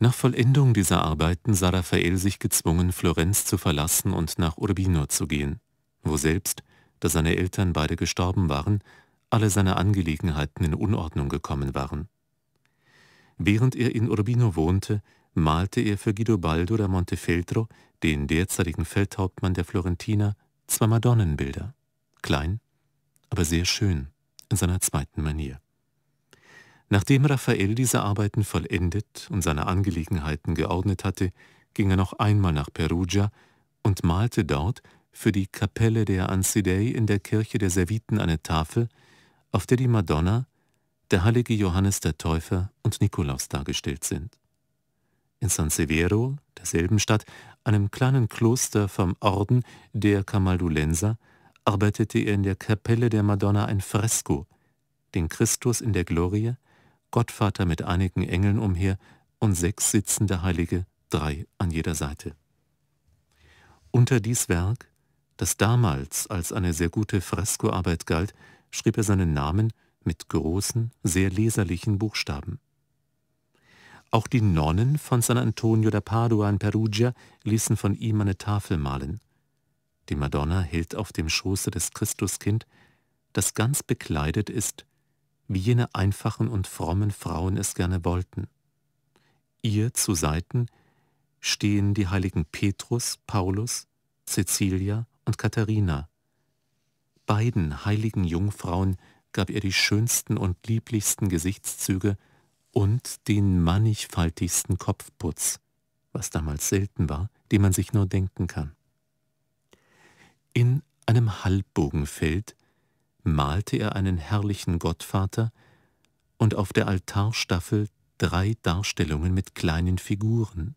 Nach Vollendung dieser Arbeiten sah Raffael sich gezwungen, Florenz zu verlassen und nach Urbino zu gehen, wo selbst, da seine Eltern beide gestorben waren, alle seine Angelegenheiten in Unordnung gekommen waren. Während er in Urbino wohnte, malte er für Guidobaldo da Montefeltro, den derzeitigen Feldhauptmann der Florentiner, zwei Madonnenbilder, klein, aber sehr schön in seiner zweiten Manier. Nachdem Raffael diese Arbeiten vollendet und seine Angelegenheiten geordnet hatte, ging er noch einmal nach Perugia und malte dort für die Kapelle der Ansidei in der Kirche der Serviten eine Tafel, auf der die Madonna, der heilige Johannes der Täufer und Nikolaus dargestellt sind. In San Severo, derselben Stadt, einem kleinen Kloster vom Orden der Kamaldulenser, arbeitete er in der Kapelle der Madonna ein Fresko, den Christus in der Glorie, Gottvater mit einigen Engeln umher und sechs sitzende Heilige, drei an jeder Seite. Unter dies Werk, das damals als eine sehr gute Freskoarbeit galt, schrieb er seinen Namen mit großen, sehr leserlichen Buchstaben. Auch die Nonnen von San Antonio da Padua in Perugia ließen von ihm eine Tafel malen. Die Madonna hält auf dem Schoße des Christuskind, das ganz bekleidet ist wie jene einfachen und frommen Frauen es gerne wollten. Ihr zu Seiten stehen die heiligen Petrus, Paulus, Cecilia und Katharina. Beiden heiligen Jungfrauen gab er die schönsten und lieblichsten Gesichtszüge und den mannigfaltigsten Kopfputz, was damals selten war, den man sich nur denken kann. In einem Halbbogenfeld malte er einen herrlichen Gottvater und auf der Altarstaffel drei Darstellungen mit kleinen Figuren